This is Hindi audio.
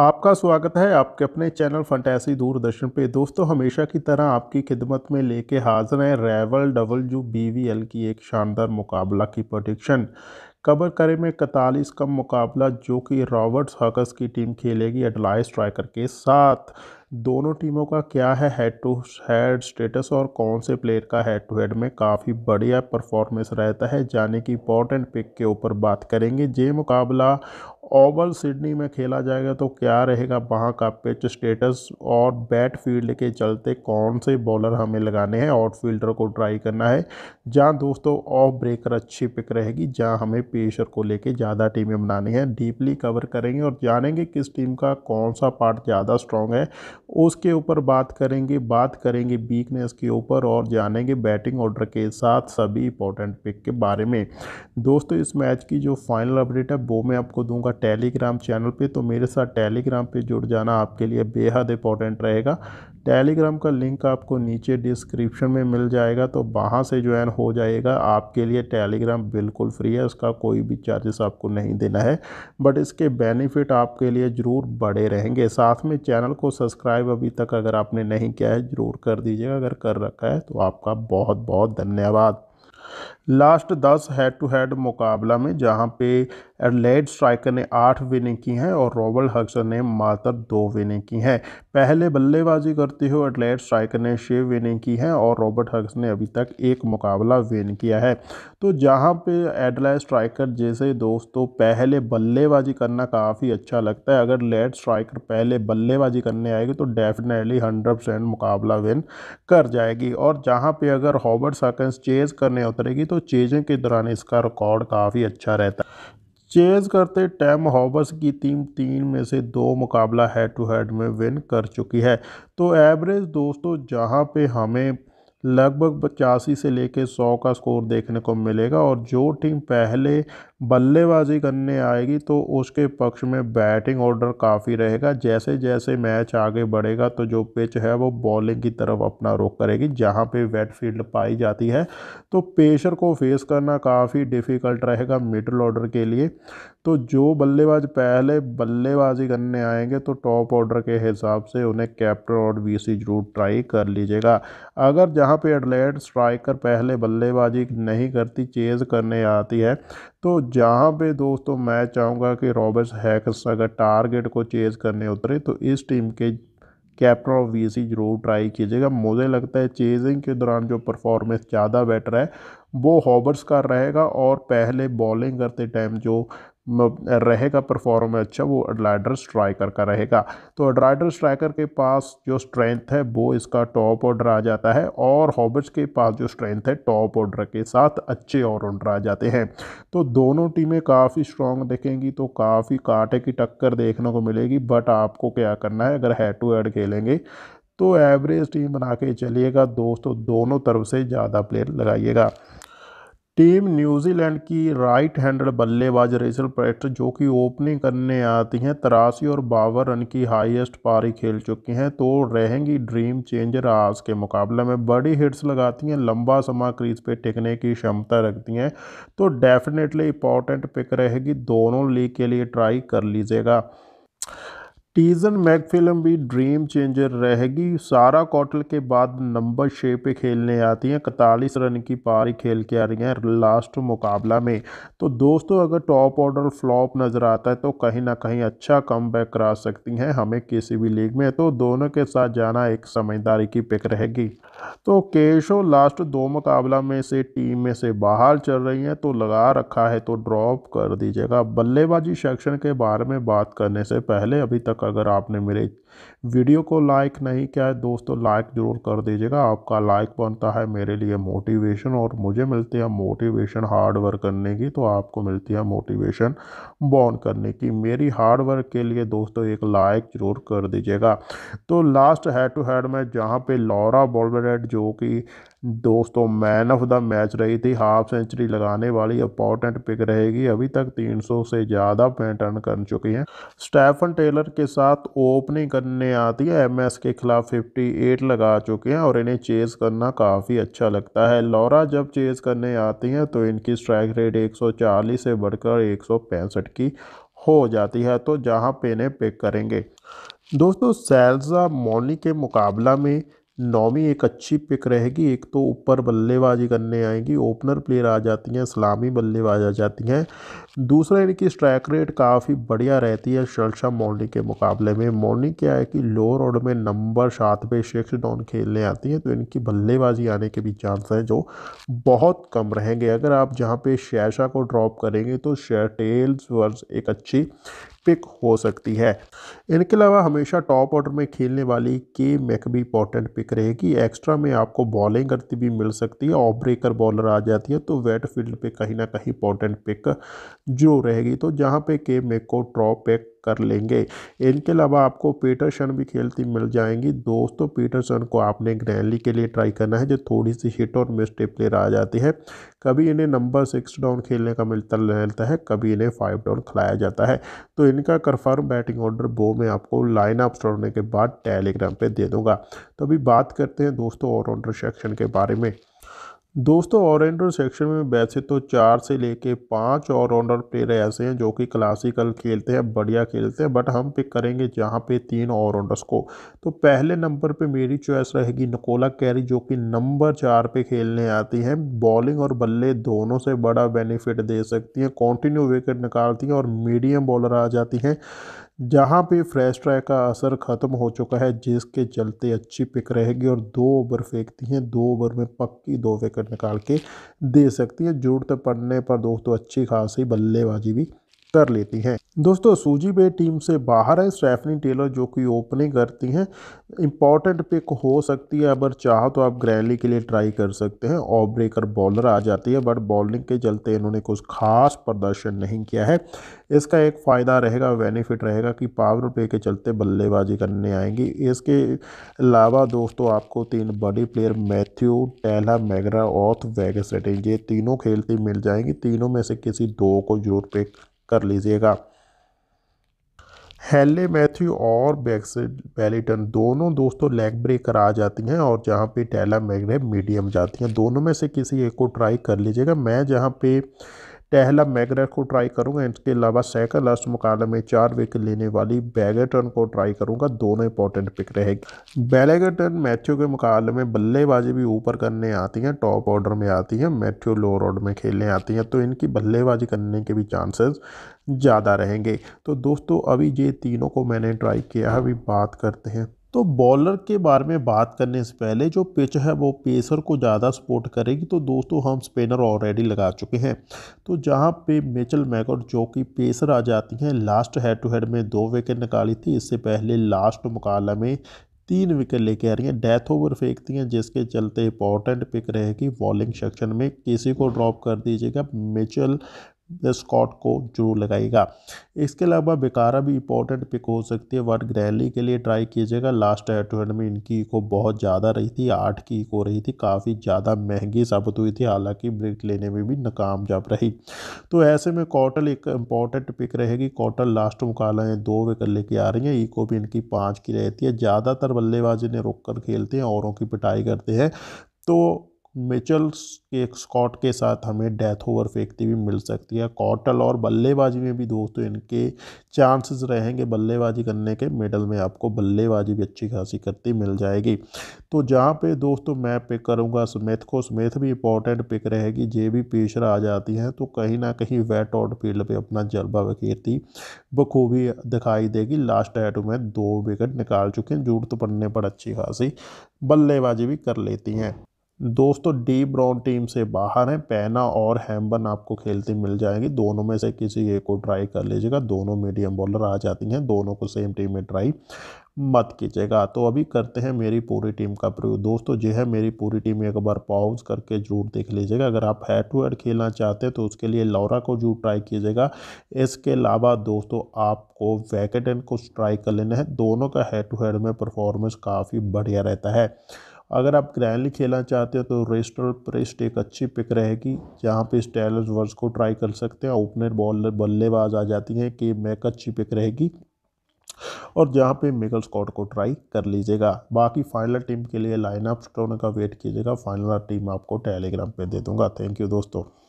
आपका स्वागत है आपके अपने चैनल फंटैसी दूरदर्शन पे दोस्तों हमेशा की तरह आपकी खिदमत में लेके हाजिर हैं रेवल डबल यू बी की एक शानदार मुकाबला की प्रोडिक्शन कबर करे में इकतालीस का मुकाबला जो कि रॉबर्ट्स हकस की टीम खेलेगी एडलाइस स्ट्राइकर के साथ दोनों टीमों का क्या है हेड टू हेड स्टेटस और कौन से प्लेयर का हेड टू हेड में काफ़ी बढ़िया परफॉर्मेंस रहता है जाने की इंपॉर्टेंट पिक के ऊपर बात करेंगे ये मुकाबला ओवल सिडनी में खेला जाएगा तो क्या रहेगा वहाँ का पिच स्टेटस और बैट फील्ड के चलते कौन से बॉलर हमें लगाने हैं आउट फील्डर को ट्राई करना है जहाँ दोस्तों ऑफ ब्रेकर अच्छी पिक रहेगी जहाँ हमें पेशर को लेके ज़्यादा टीमें बनानी है डीपली कवर करेंगे और जानेंगे किस टीम का कौन सा पार्ट ज़्यादा स्ट्रॉन्ग है उसके ऊपर बात करेंगे बात करेंगे वीकनेस के ऊपर और जानेंगे बैटिंग ऑर्डर के साथ सभी इंपॉर्टेंट पिक के बारे में दोस्तों इस मैच की जो फाइनल अपडेट है वो मैं आपको दूँगा टेलीग्राम चैनल पे तो मेरे साथ टेलीग्राम पे जुड़ जाना आपके लिए बेहद इंपॉर्टेंट रहेगा टेलीग्राम का लिंक आपको नीचे डिस्क्रिप्शन में मिल जाएगा तो वहाँ से ज्वाइन हो जाएगा आपके लिए टेलीग्राम बिल्कुल फ्री है उसका कोई भी चार्जेस आपको नहीं देना है बट इसके बेनिफिट आपके लिए ज़रूर बड़े रहेंगे साथ में चैनल को सब्सक्राइब अभी तक अगर आपने नहीं किया है ज़रूर कर दीजिएगा अगर कर रखा है तो आपका बहुत बहुत धन्यवाद लास्ट दस हेड टू हेड मुकाबला में जहां पे एडलेड स्ट्राइकर ने आठ विनिंग की हैं और रॉबर्ट हक्सन ने मात्र दो विनिंग की हैं पहले बल्लेबाजी करते हुए एडलेड स्ट्राइकर ने छः विनिंग की हैं और रॉबर्ट हक्स ने अभी तक एक मुकाबला विन किया है तो जहां पे एडलेड स्ट्राइकर जैसे दोस्तों पहले बल्लेबाजी करना काफ़ी अच्छा लगता है अगर लेड स्ट्राइकर पहले बल्लेबाजी करने आएगी तो डेफिनेटली हंड्रेड मुकाबला विन कर जाएगी और जहाँ पर अगर हॉबर्ट सकन्स चेज़ करने करेगी तो चेजिंग के दौरान इसका रिकॉर्ड काफ़ी अच्छा रहता है चेज़ करते टाइम हॉबस की टीम तीन में से दो मुकाबला हेड टू हेड में विन कर चुकी है तो एवरेज दोस्तों जहां पे हमें लगभग पचासी से लेकर सौ का स्कोर देखने को मिलेगा और जो टीम पहले बल्लेबाजी करने आएगी तो उसके पक्ष में बैटिंग ऑर्डर काफ़ी रहेगा जैसे जैसे मैच आगे बढ़ेगा तो जो पिच है वो बॉलिंग की तरफ अपना रुख करेगी जहाँ पे वेट फील्ड पाई जाती है तो पेशर को फेस करना काफ़ी डिफ़िकल्ट रहेगा मिडल ऑर्डर के लिए तो जो बल्लेबाज पहले बल्लेबाजी करने आएंगे तो टॉप ऑर्डर के हिसाब से उन्हें कैप्टन और वीसी जरूर ट्राई कर लीजिएगा अगर जहां पे एडलेट स्ट्राइकर पहले बल्लेबाजी नहीं करती चेज़ करने आती है तो जहाँ पे दोस्तों मैं चाहूँगा कि रॉबर्ट्स हैक्स अगर टारगेट को चेज़ करने उतरे तो इस टीम के कैप्टन और वी जरूर ट्राई कीजिएगा मुझे लगता है चेजिंग के दौरान जो परफॉर्मेंस ज़्यादा बेटर है वो हॉबर्स का रहेगा और पहले बॉलिंग करते टाइम जो रहेगा परफॉर्म अच्छा वो एडलाइडर स्ट्राइकर का रहेगा तो एडलाइडर स्ट्राइकर के पास जो स्ट्रेंथ है वो इसका टॉप ऑर्डर आ जाता है और हॉबर्ट्स के पास जो स्ट्रेंथ है टॉप ऑर्डर के साथ अच्छे और ऑर्डर आ जाते हैं तो दोनों टीमें काफ़ी स्ट्रॉन्ग देखेंगी तो काफ़ी कांटे की टक्कर देखने को मिलेगी बट आपको क्या करना है अगर हेड टू हेड खेलेंगे तो एवरेज टीम बना के चलिएगा दोस्तों दोनों तरफ से ज़्यादा प्लेयर लगाइएगा टीम न्यूजीलैंड की राइट हैंडेड बल्लेबाज रेसल प्रेस्ट जो कि ओपनिंग करने आती हैं तरासी और बावर रन की हाईएस्ट पारी खेल चुकी हैं तो रहेंगी ड्रीम चेंजर आज के मुकाबले में बड़ी हिट्स लगाती हैं लंबा समा क्रीज पे टिकने की क्षमता रखती हैं तो डेफिनेटली इंपॉर्टेंट पिक रहेगी दोनों लीग के लिए ट्राई कर लीजिएगा टीजन मैक फिल्म भी ड्रीम चेंजर रहेगी सारा कॉटल के बाद नंबर छः पे खेलने आती हैं इकतालीस रन की पारी खेल के आ रही हैं लास्ट मुकाबला में तो दोस्तों अगर टॉप ऑर्डर फ्लॉप नज़र आता है तो कहीं ना कहीं अच्छा कम बैक करा सकती हैं हमें किसी भी लीग में तो दोनों के साथ जाना एक समझदारी की पिक रहेगी तो केशो लास्ट दो मुकाबला में से टीम में से बाहर चल रही हैं तो लगा रखा है तो ड्रॉप कर दीजिएगा बल्लेबाजी सेक्शन के बारे में बात करने से पहले अभी तक अगर आपने मेरे वीडियो को लाइक नहीं किया है दोस्तों लाइक ज़रूर कर दीजिएगा आपका लाइक बनता है मेरे लिए मोटिवेशन और मुझे मिलती है मोटिवेशन हार्ड वर्क करने की तो आपको मिलती है मोटिवेशन बॉन्ड करने की मेरी हार्ड वर्क के लिए दोस्तों एक लाइक ज़रूर कर दीजिएगा तो लास्ट हेड टू हेड में जहाँ पे लॉरा बॉलबरेट जो कि दोस्तों मैन ऑफ द मैच रही थी हाफ सेंचुरी लगाने वाली इंपॉर्टेंट पिक रहेगी अभी तक 300 से ज़्यादा पॉइंट रन कर चुकी हैं स्टेफन टेलर के साथ ओपनिंग कर करने आती है एम के खिलाफ 58 लगा चुके हैं और इन्हें चेज़ करना काफ़ी अच्छा लगता है लॉरा जब चेज़ करने आती हैं तो इनकी स्ट्राइक रेट 140 से बढ़कर एक की हो जाती है तो जहां पे इन्हें पिक करेंगे दोस्तों सैल्जा मोनी के मुकाबला में नौवीं एक अच्छी पिक रहेगी एक तो ऊपर बल्लेबाजी करने आएगी ओपनर प्लेयर आ जाती हैं सलामी बल्लेबाज आ जाती हैं दूसरा इनकी स्ट्राइक रेट काफ़ी बढ़िया रहती है शर्शा मौर्नी के मुकाबले में मोलनी क्या है कि लोअर ऑर्डर में नंबर सात पे सिक्स डाउन खेलने आती हैं तो इनकी बल्लेबाजी आने के भी चांस हैं जो बहुत कम रहेंगे अगर आप जहाँ पर शैशा को ड्रॉप करेंगे तो शेटेल्स वर्स एक अच्छी पिक हो सकती है इनके अलावा हमेशा टॉप ऑर्डर में खेलने वाली के मैक भी इंपॉर्टेंट पिक रहेगी एक्स्ट्रा में आपको बॉलिंग करती भी मिल सकती है ऑफ ब्रेकर बॉलर आ जाती है तो वेट फील्ड पे कहीं ना कहीं इंपॉर्टेंट पिक जो रहेगी तो जहाँ पे के मैक को ड्रॉप पिक कर लेंगे इनके अलावा आपको पीटरसन भी खेलती मिल जाएंगी दोस्तों पीटरसन को आपने ग्रैंडली के लिए ट्राई करना है जो थोड़ी सी हिट और मिस्ट प्लेयर आ जाती है कभी इन्हें नंबर सिक्स डाउन खेलने का मिलता रहता है कभी इन्हें फाइव डाउन खिलाया जाता है तो इनका कन्फर्म बैटिंग ऑर्डर वो मैं आपको लाइन अप छोड़ने के बाद टेलीग्राम पर दे दूँगा तो अभी बात करते हैं दोस्तों ऑलराउंडर सेक्शन के बारे में दोस्तों ऑलराउंडर सेक्शन में वैसे तो चार से लेके पांच ऑलराउंडर प्लेयर ऐसे हैं जो कि क्लासिकल खेलते हैं बढ़िया खेलते हैं बट हम पिक करेंगे जहां पे तीन ऑलराउंडर्स को तो पहले नंबर पे मेरी चॉइस रहेगी निकोला कैरी जो कि नंबर चार पे खेलने आती हैं बॉलिंग और बल्ले दोनों से बड़ा बेनिफिट दे सकती हैं कॉन्टिन्यू विकेट निकालती हैं और मीडियम बॉलर आ जाती हैं जहां पे फ्रेश ट्राई का असर ख़त्म हो चुका है जिसके चलते अच्छी पिक रहेगी और दो ओवर फेंकती हैं दो ओवर में पक्की दो विकेट निकाल के दे सकती हैं जरूरत पड़ने पर दोस्तों अच्छी खासी बल्लेबाजी भी कर लेती हैं दोस्तों सूजी बे टीम से बाहर है स्टेफनी टेलर जो कि ओपनिंग करती हैं इंपॉर्टेंट पिक हो सकती है अगर चाहो तो आप ग्रैली के लिए ट्राई कर सकते हैं ऑफ ब्रेकर बॉलर आ जाती है बट बॉलिंग के चलते इन्होंने कुछ खास प्रदर्शन नहीं किया है इसका एक फ़ायदा रहेगा बेनिफिट रहेगा कि पावर प्ले के चलते बल्लेबाजी करने आएंगी इसके अलावा दोस्तों आपको तीन बड़ी प्लेयर मैथ्यू टैला मैगरा ऑथ वेगस ये तीनों खेलती मिल जाएंगी तीनों में से किसी दो को जरूर पिक कर लीजिएगा हेले मैथ्यू और बैक्स बैलिटन दोनों दोस्तों लेग ब्रेकर आ जाती हैं और जहाँ पे टैला मैगने मीडियम जाती हैं दोनों में से किसी एक को ट्राई कर लीजिएगा मैं जहाँ पे टहला मैगरेट को ट्राई करूंगा इसके अलावा सैकल लास्ट मुकाबले में चार विकेट लेने वाली बैगेटन को ट्राई करूंगा दोनों इंपॉर्टेंट पिक रहेगी बैलेगटन मैथ्यू के मुकाबले में बल्लेबाजी भी ऊपर करने आती हैं टॉप ऑर्डर में आती हैं मैथ्यू लोअर ऑर्डर में खेलने आती हैं तो इनकी बल्लेबाजी करने के भी चांसेस ज़्यादा रहेंगे तो दोस्तों अभी ये तीनों को मैंने ट्राई किया है अभी बात करते हैं तो बॉलर के बारे में बात करने से पहले जो पिच है वो पेसर को ज़्यादा सपोर्ट करेगी तो दोस्तों हम स्पिनर ऑलरेडी लगा चुके हैं तो जहाँ पे मिचल मैकॉट जो कि पेसर आ जाती हैं लास्ट हेड टू हेड में दो विकेट निकाली थी इससे पहले लास्ट मुकाबला में तीन विकेट लेके आ रही हैं डेथ ओवर फेंकती हैं जिसके चलते इंपॉर्टेंट पिक रहेगी बॉलिंग सेक्शन में किसी को ड्रॉप कर दीजिएगा मिचल स्कॉट को जरूर लगाइएगा इसके अलावा बेकारा भी इंपॉर्टेंट पिक हो सकती है वर्ड ग्रैली के लिए ट्राई कीजिएगा लास्ट टूर्नामेंट में इनकी इको बहुत ज़्यादा रही थी आठ की इको रही थी काफ़ी ज़्यादा महंगी साबित हुई थी हालांकि ब्रेक लेने में भी नाकामयाब रही तो ऐसे में कॉटल एक इंपॉर्टेंट पिक रहेगी कॉटल लास्ट मुकाला है दो विकेट लेके आ रही हैं ईको भी इनकी पाँच की रहती है ज़्यादातर बल्लेबाजी ने रुक कर खेलते हैं औरों की पिटाई करते हैं तो मिचल्स के स्कॉट के साथ हमें डेथ ओवर फेंकती हुई मिल सकती है कॉटल और बल्लेबाजी में भी दोस्तों इनके चांसेस रहेंगे बल्लेबाजी करने के मिडल में आपको बल्लेबाजी भी अच्छी खासी करती मिल जाएगी तो जहाँ पे दोस्तों मैं पिक करूँगा स्मिथ को स्मिथ भी इंपॉर्टेंट पिक रहेगी जे भी पेशर आ जाती हैं तो कहीं ना कहीं वेट आउट फील्ड पर अपना जलबा बखेरती बखूबी दिखाई देगी लास्ट एट में दो विकेट निकाल चुके हैं जूट तो पन्ने पर अच्छी खासी बल्लेबाजी भी कर लेती हैं दोस्तों डी ब्राउन टीम से बाहर हैं पैना और हैम्बन आपको खेलती मिल जाएंगी दोनों में से किसी एक को ट्राई कर लीजिएगा दोनों मीडियम बॉलर आ जाती हैं दोनों को सेम टीम में ट्राई मत कीजिएगा तो अभी करते हैं मेरी पूरी टीम का प्रयोग दोस्तों जो है हाँ, मेरी पूरी टीम एक बार पॉज करके जरूर देख लीजिएगा अगर आप हेड टू हेड खेलना चाहते हैं तो उसके लिए लौरा को जरूर ट्राई कीजिएगा इसके अलावा दोस्तों आपको वैकेटन को ट्राई कर लेना है दोनों का हेड टू हेड में परफॉर्मेंस काफ़ी बढ़िया रहता है अगर आप ग्रैंडली खेलना चाहते हो तो और प्रेस्ट एक अच्छी पिक रहेगी जहाँ पे स्टैलर्स वर्स को ट्राई कर सकते हैं ओपनर बॉलर बल्लेबाज आ जाती हैं कि मैक अच्छी पिक रहेगी और जहाँ पे मिकल स्कॉट को ट्राई कर लीजिएगा बाकी फाइनल टीम के लिए लाइनअप स्टोन का वेट कीजिएगा फाइनल टीम आपको टेलीग्राम पे दे दूंगा थैंक यू दोस्तों